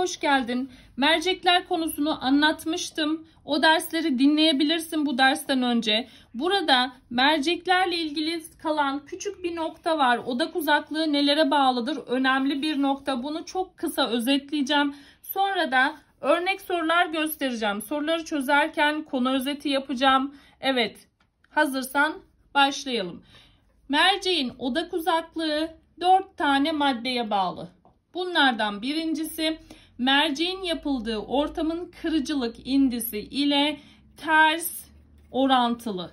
hoş geldin. Mercekler konusunu anlatmıştım. O dersleri dinleyebilirsin bu dersten önce. Burada merceklerle ilgili kalan küçük bir nokta var. Odak uzaklığı nelere bağlıdır? Önemli bir nokta. Bunu çok kısa özetleyeceğim. Sonra da örnek sorular göstereceğim. Soruları çözerken konu özeti yapacağım. Evet, hazırsan başlayalım. Merceğin odak uzaklığı 4 tane maddeye bağlı. Bunlardan birincisi merceğin yapıldığı ortamın kırıcılık indisi ile ters orantılı.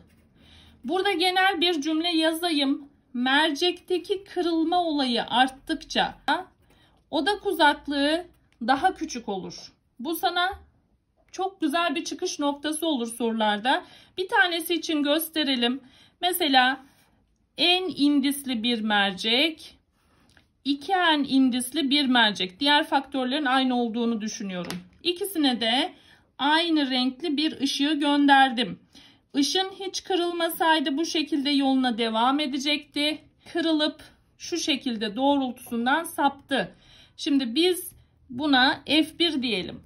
Burada genel bir cümle yazayım. Mercekteki kırılma olayı arttıkça odak uzaklığı daha küçük olur. Bu sana çok güzel bir çıkış noktası olur sorularda. Bir tanesi için gösterelim. Mesela en indisli bir mercek 2 en indisli bir mercek. Diğer faktörlerin aynı olduğunu düşünüyorum. İkisine de aynı renkli bir ışığı gönderdim. Işın hiç kırılmasaydı bu şekilde yoluna devam edecekti. Kırılıp şu şekilde doğrultusundan saptı. Şimdi biz buna F1 diyelim.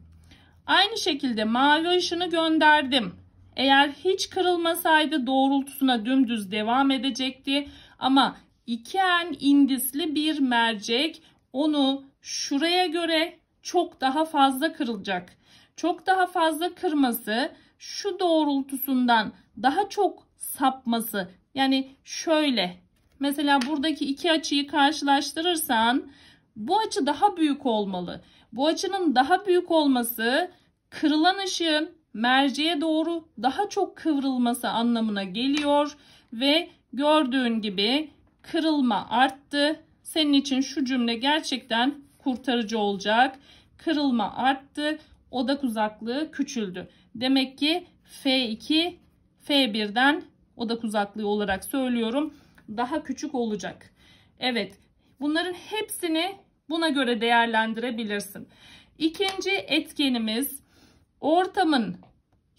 Aynı şekilde mavi ışını gönderdim. Eğer hiç kırılmasaydı doğrultusuna dümdüz devam edecekti. Ama en indisli bir mercek onu şuraya göre çok daha fazla kırılacak. Çok daha fazla kırması şu doğrultusundan daha çok sapması. Yani şöyle mesela buradaki iki açıyı karşılaştırırsan bu açı daha büyük olmalı. Bu açının daha büyük olması kırılan ışığın merceğe doğru daha çok kıvrılması anlamına geliyor ve gördüğün gibi kırılma arttı. Senin için şu cümle gerçekten kurtarıcı olacak. Kırılma arttı. Odak uzaklığı küçüldü. Demek ki F2 F1'den odak uzaklığı olarak söylüyorum. Daha küçük olacak. Evet bunların hepsini buna göre değerlendirebilirsin. İkinci etkenimiz ortamın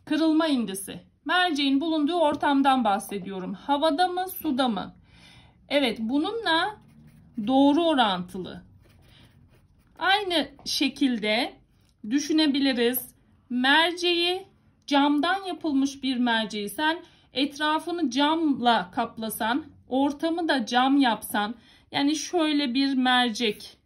kırılma indisi. Merceğin bulunduğu ortamdan bahsediyorum. Havada mı suda mı? Evet bununla doğru orantılı. Aynı şekilde düşünebiliriz. Merceği camdan yapılmış bir merceği sen etrafını camla kaplasan, ortamı da cam yapsan. Yani şöyle bir mercek.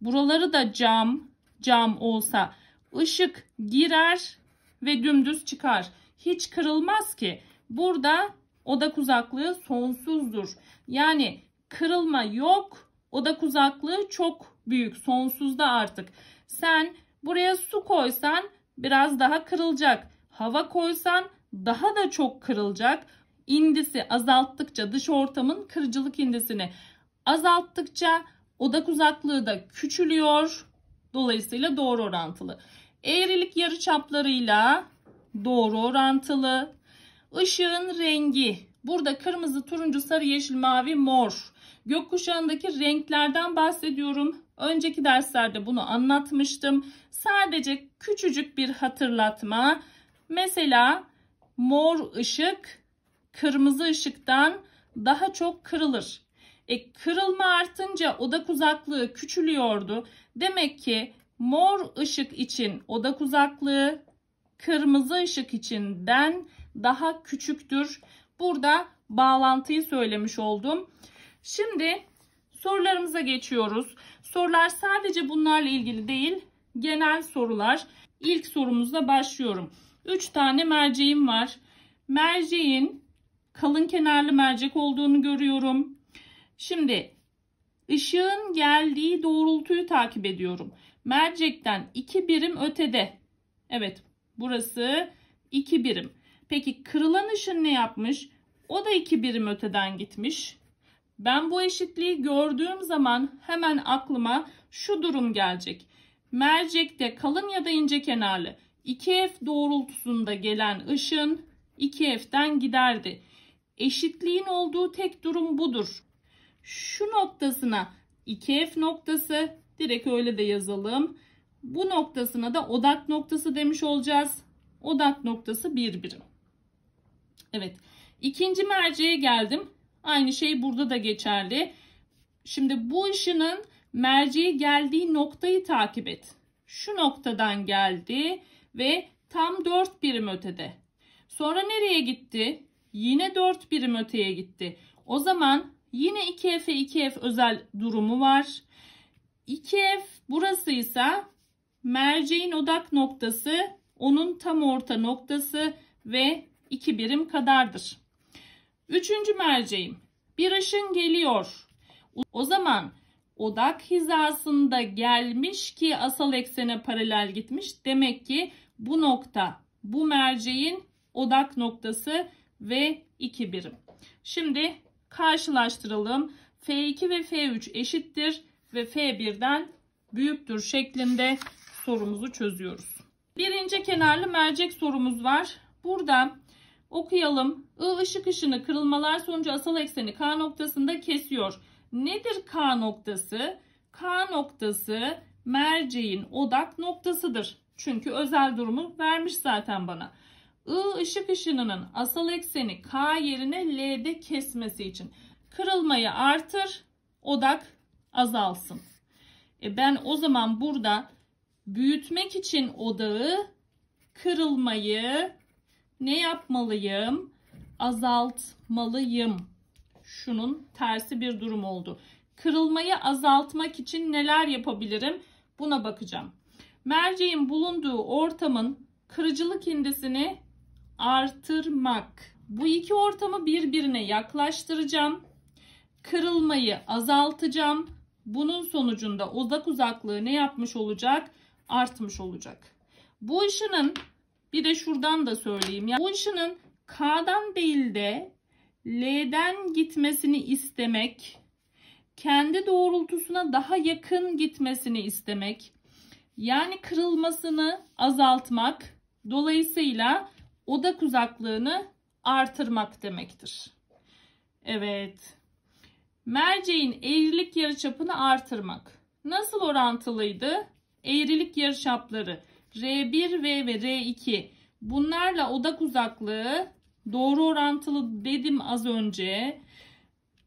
Buraları da cam, cam olsa ışık girer ve dümdüz çıkar. Hiç kırılmaz ki. Burada odak uzaklığı sonsuzdur. Yani kırılma yok, odak uzaklığı çok büyük, sonsuzda artık. Sen buraya su koysan biraz daha kırılacak. Hava koysan daha da çok kırılacak. İndisi azalttıkça dış ortamın kırıcılık indisini azalttıkça odak uzaklığı da küçülüyor. Dolayısıyla doğru orantılı. Eğrilik yarıçaplarıyla doğru orantılı. Işığın rengi. Burada kırmızı, turuncu, sarı, yeşil, mavi, mor. Gökkuşağındaki renklerden bahsediyorum. Önceki derslerde bunu anlatmıştım. Sadece küçücük bir hatırlatma. Mesela mor ışık kırmızı ışıktan daha çok kırılır. E, kırılma artınca odak uzaklığı küçülüyordu. Demek ki mor ışık için odak uzaklığı kırmızı ışık içinden daha küçüktür. Burada bağlantıyı söylemiş oldum. Şimdi sorularımıza geçiyoruz. Sorular sadece bunlarla ilgili değil, genel sorular. İlk sorumuzla başlıyorum. 3 tane merceğim var. Merceğin kalın kenarlı mercek olduğunu görüyorum. Şimdi ışığın geldiği doğrultuyu takip ediyorum. Mercekten 2 birim ötede. Evet burası 2 birim. Peki kırılan ışın ne yapmış? O da iki birim öteden gitmiş. Ben bu eşitliği gördüğüm zaman hemen aklıma şu durum gelecek. Mercekte kalın ya da ince kenarlı 2F doğrultusunda gelen ışın 2F'den giderdi. Eşitliğin olduğu tek durum budur. Şu noktasına 2F noktası direkt öyle de yazalım. Bu noktasına da odak noktası demiş olacağız. Odak noktası bir birim. Evet. İkinci merceğe geldim. Aynı şey burada da geçerli. Şimdi bu ışının merceğe geldiği noktayı takip et. Şu noktadan geldi ve tam 4 birim ötede. Sonra nereye gitti? Yine 4 birim öteye gitti. O zaman yine 2 f 2F özel durumu var. 2F burasıysa merceğin odak noktası, onun tam orta noktası ve 2 birim kadardır. Üçüncü merceğim. Bir ışın geliyor. O zaman odak hizasında gelmiş ki asal eksene paralel gitmiş. Demek ki bu nokta bu merceğin odak noktası ve 2 birim. Şimdi karşılaştıralım. F2 ve F3 eşittir ve F1'den büyüktür şeklinde sorumuzu çözüyoruz. Birinci kenarlı mercek sorumuz var. Burada Okuyalım. I ışık ışını kırılmalar sonucu asal ekseni K noktasında kesiyor. Nedir K noktası? K noktası merceğin odak noktasıdır. Çünkü özel durumu vermiş zaten bana. I ışık ışınının asal ekseni K yerine L'de kesmesi için kırılmayı artır, odak azalsın. E ben o zaman burada büyütmek için odağı kırılmayı ne yapmalıyım? Azaltmalıyım. Şunun tersi bir durum oldu. Kırılmayı azaltmak için neler yapabilirim? Buna bakacağım. Merceğin bulunduğu ortamın kırıcılık indisini artırmak. Bu iki ortamı birbirine yaklaştıracağım. Kırılmayı azaltacağım. Bunun sonucunda uzak uzaklığı ne yapmış olacak? Artmış olacak. Bu ışının bir de şuradan da söyleyeyim. Yani bu ışının K'dan değil de L'den gitmesini istemek, kendi doğrultusuna daha yakın gitmesini istemek, yani kırılmasını azaltmak, dolayısıyla odak uzaklığını artırmak demektir. Evet. Merceğin eğrilik yarıçapını artırmak. Nasıl orantılıydı? Eğrilik yarıçapları R1V ve R2 bunlarla odak uzaklığı doğru orantılı dedim az önce.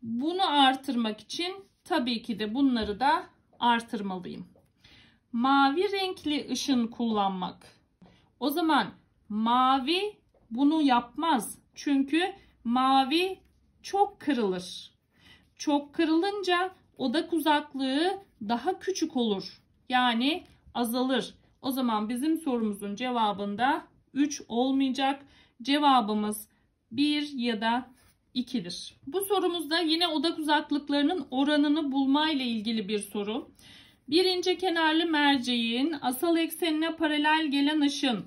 Bunu artırmak için tabii ki de bunları da artırmalıyım. Mavi renkli ışın kullanmak. O zaman mavi bunu yapmaz. Çünkü mavi çok kırılır. Çok kırılınca odak uzaklığı daha küçük olur. Yani azalır. O zaman bizim sorumuzun cevabında 3 olmayacak. Cevabımız 1 ya da 2'dir. Bu sorumuzda yine odak uzaklıklarının oranını bulma ile ilgili bir soru. Bir ince kenarlı merceğin asal eksenine paralel gelen ışın.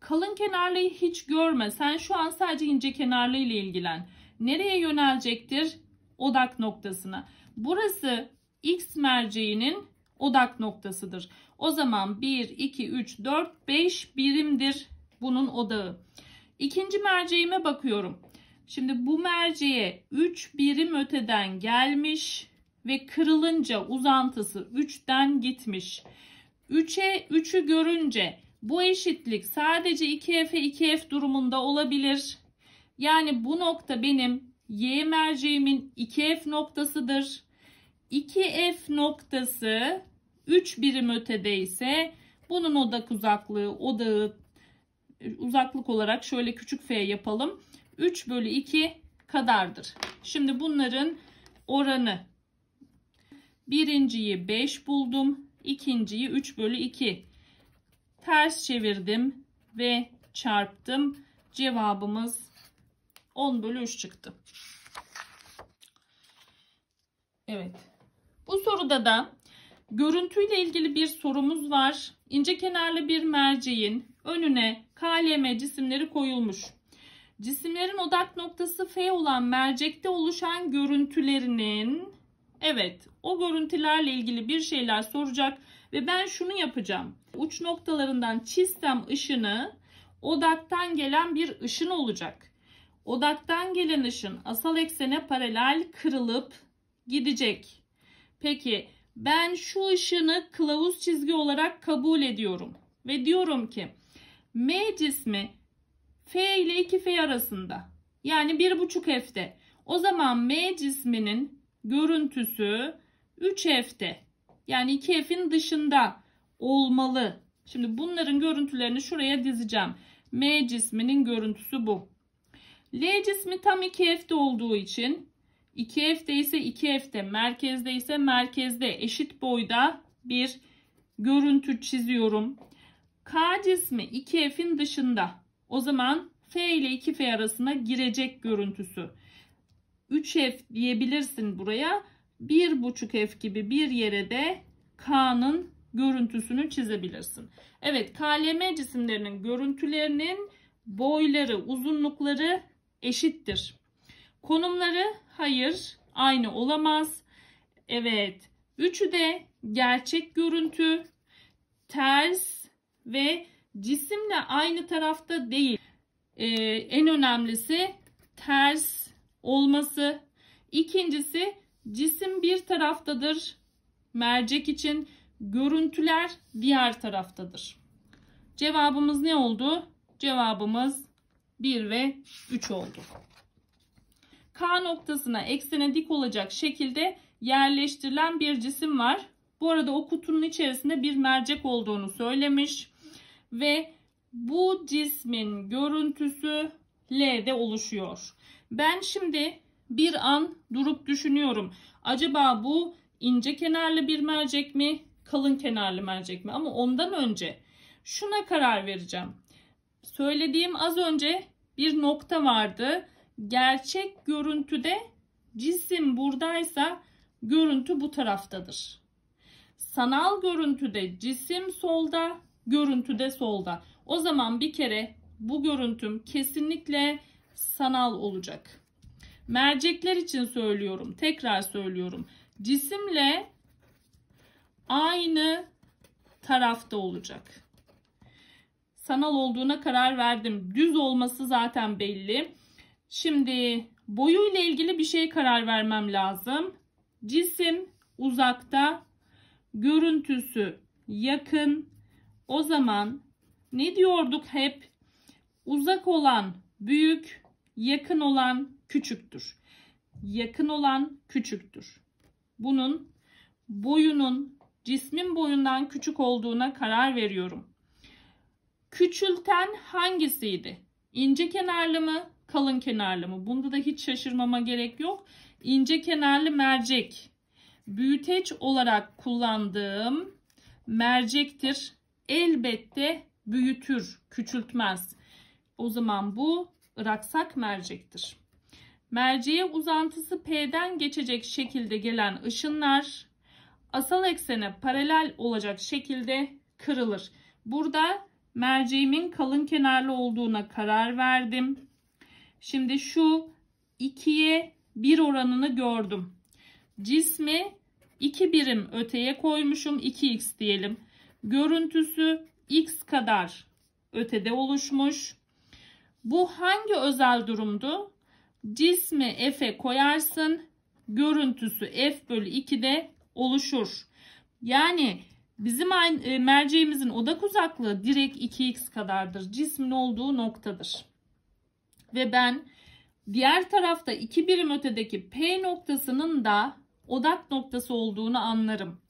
Kalın kenarlıyı hiç görme. Sen şu an sadece ince kenarlı ile ilgilen. Nereye yönelecektir? Odak noktasına. Burası X merceğinin odak noktasıdır. O zaman 1, 2, 3, 4, 5 birimdir bunun odağı. İkinci merceğime bakıyorum. Şimdi bu merceğe 3 birim öteden gelmiş ve kırılınca uzantısı 3'ten gitmiş. 3'e 3'ü görünce bu eşitlik sadece 2F'e 2F durumunda olabilir. Yani bu nokta benim Y merceğimin 2F noktasıdır. 2F noktası 3 birim ötede ise bunun odak uzaklığı odağı uzaklık olarak şöyle küçük f yapalım. 3 bölü 2 kadardır. Şimdi bunların oranı birinciyi 5 buldum. ikinciyi 3 bölü 2 ters çevirdim ve çarptım. Cevabımız 10 bölü 3 çıktı. Evet. Bu soruda da Görüntüyle ilgili bir sorumuz var. İnce kenarlı bir merceğin önüne KLM cisimleri koyulmuş. Cisimlerin odak noktası F olan mercekte oluşan görüntülerinin evet o görüntülerle ilgili bir şeyler soracak ve ben şunu yapacağım. Uç noktalarından çizsem ışını odaktan gelen bir ışın olacak. Odaktan gelen ışın asal eksene paralel kırılıp gidecek. Peki ben şu ışını kılavuz çizgi olarak kabul ediyorum. Ve diyorum ki M cismi F ile 2F arasında yani 1.5F'de. O zaman M cisminin görüntüsü 3F'de yani 2F'in dışında olmalı. Şimdi bunların görüntülerini şuraya dizeceğim. M cisminin görüntüsü bu. L cismi tam 2F'de olduğu için 2F'de ise 2F'de, merkezde ise merkezde eşit boyda bir görüntü çiziyorum. K cismi 2F'in dışında. O zaman F ile 2F arasına girecek görüntüsü. 3F diyebilirsin buraya. 1,5F gibi bir yere de K'nın görüntüsünü çizebilirsin. Evet KLM cisimlerinin görüntülerinin boyları, uzunlukları eşittir. Konumları Hayır, aynı olamaz. Evet, üçü de gerçek görüntü, ters ve cisimle aynı tarafta değil. Ee, en önemlisi ters olması. İkincisi cisim bir taraftadır. Mercek için görüntüler diğer taraftadır. Cevabımız ne oldu? Cevabımız 1 ve 3 oldu. K noktasına eksene dik olacak şekilde yerleştirilen bir cisim var. Bu arada o kutunun içerisinde bir mercek olduğunu söylemiş. Ve bu cismin görüntüsü L'de oluşuyor. Ben şimdi bir an durup düşünüyorum. Acaba bu ince kenarlı bir mercek mi? Kalın kenarlı mercek mi? Ama ondan önce şuna karar vereceğim. Söylediğim az önce bir nokta vardı gerçek görüntüde cisim buradaysa görüntü bu taraftadır. Sanal görüntüde cisim solda, görüntü de solda. O zaman bir kere bu görüntüm kesinlikle sanal olacak. Mercekler için söylüyorum, tekrar söylüyorum. Cisimle aynı tarafta olacak. Sanal olduğuna karar verdim. Düz olması zaten belli. Şimdi boyuyla ilgili bir şey karar vermem lazım. Cisim uzakta, görüntüsü yakın. O zaman ne diyorduk hep? Uzak olan büyük, yakın olan küçüktür. Yakın olan küçüktür. Bunun boyunun cismin boyundan küçük olduğuna karar veriyorum. Küçülten hangisiydi? İnce kenarlı mı, kalın kenarlı mı? Bunda da hiç şaşırmama gerek yok. İnce kenarlı mercek. Büyüteç olarak kullandığım mercektir. Elbette büyütür, küçültmez. O zaman bu raksak mercektir. Merceğe uzantısı P'den geçecek şekilde gelen ışınlar asal eksene paralel olacak şekilde kırılır. Burada merceğimin kalın kenarlı olduğuna karar verdim. Şimdi şu 2'ye 1 oranını gördüm. Cismi 2 birim öteye koymuşum. 2x diyelim. Görüntüsü x kadar ötede oluşmuş. Bu hangi özel durumdu? Cismi f'e koyarsın. Görüntüsü f bölü 2'de oluşur. Yani bizim e, merceğimizin odak uzaklığı direkt 2x kadardır. Cismin olduğu noktadır ve ben diğer tarafta iki birim ötedeki P noktasının da odak noktası olduğunu anlarım.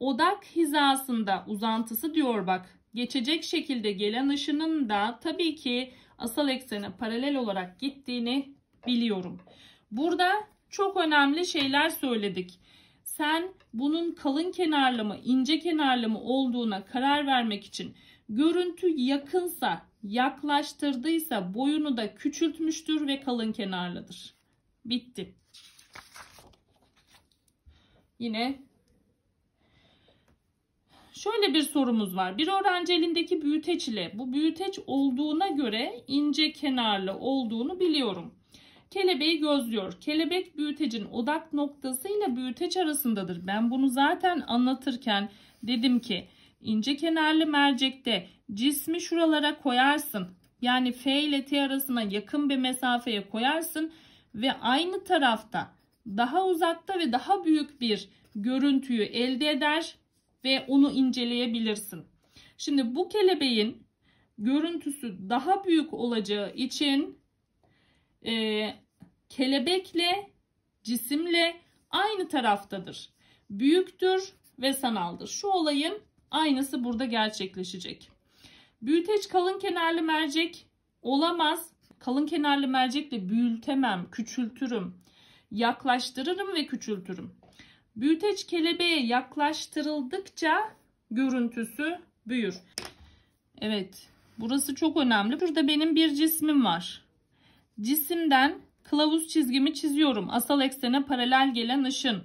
Odak hizasında uzantısı diyor bak geçecek şekilde gelen ışının da tabii ki asal eksene paralel olarak gittiğini biliyorum. Burada çok önemli şeyler söyledik. Sen bunun kalın kenarlı mı ince kenarlı mı olduğuna karar vermek için Görüntü yakınsa, yaklaştırdıysa boyunu da küçültmüştür ve kalın kenarlıdır. Bitti. Yine şöyle bir sorumuz var. Bir öğrenci elindeki büyüteç ile bu büyüteç olduğuna göre ince kenarlı olduğunu biliyorum. Kelebeği gözlüyor. Kelebek büyütecin odak noktası ile büyüteç arasındadır. Ben bunu zaten anlatırken dedim ki ince kenarlı mercekte cismi şuralara koyarsın. Yani F ile T arasına yakın bir mesafeye koyarsın ve aynı tarafta daha uzakta ve daha büyük bir görüntüyü elde eder ve onu inceleyebilirsin. Şimdi bu kelebeğin görüntüsü daha büyük olacağı için e, kelebekle cisimle aynı taraftadır. Büyüktür ve sanaldır. Şu olayın Aynısı burada gerçekleşecek. Büyüteç kalın kenarlı mercek olamaz. Kalın kenarlı mercekle büyütemem, küçültürüm. Yaklaştırırım ve küçültürüm. Büyüteç kelebeğe yaklaştırıldıkça görüntüsü büyür. Evet burası çok önemli. Burada benim bir cismim var. Cisimden kılavuz çizgimi çiziyorum. Asal eksene paralel gelen ışın.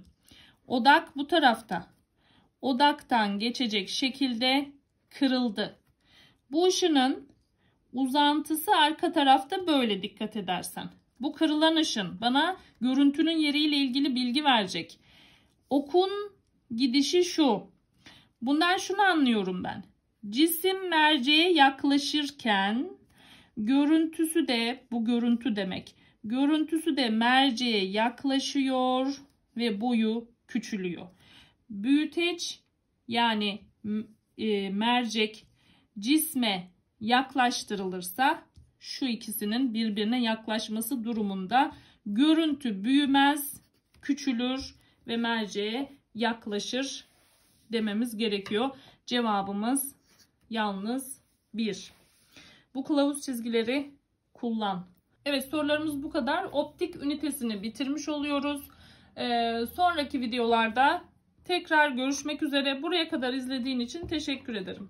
Odak bu tarafta odaktan geçecek şekilde kırıldı. Bu ışının uzantısı arka tarafta böyle dikkat edersen. Bu kırılan ışın bana görüntünün yeriyle ilgili bilgi verecek. Okun gidişi şu. Bundan şunu anlıyorum ben. Cisim merceğe yaklaşırken görüntüsü de bu görüntü demek. Görüntüsü de merceğe yaklaşıyor ve boyu küçülüyor büyüteç yani e, mercek cisme yaklaştırılırsa şu ikisinin birbirine yaklaşması durumunda görüntü büyümez, küçülür ve merceğe yaklaşır dememiz gerekiyor. Cevabımız yalnız bir Bu kılavuz çizgileri kullan. Evet sorularımız bu kadar. Optik ünitesini bitirmiş oluyoruz. Ee, sonraki videolarda Tekrar görüşmek üzere. Buraya kadar izlediğin için teşekkür ederim.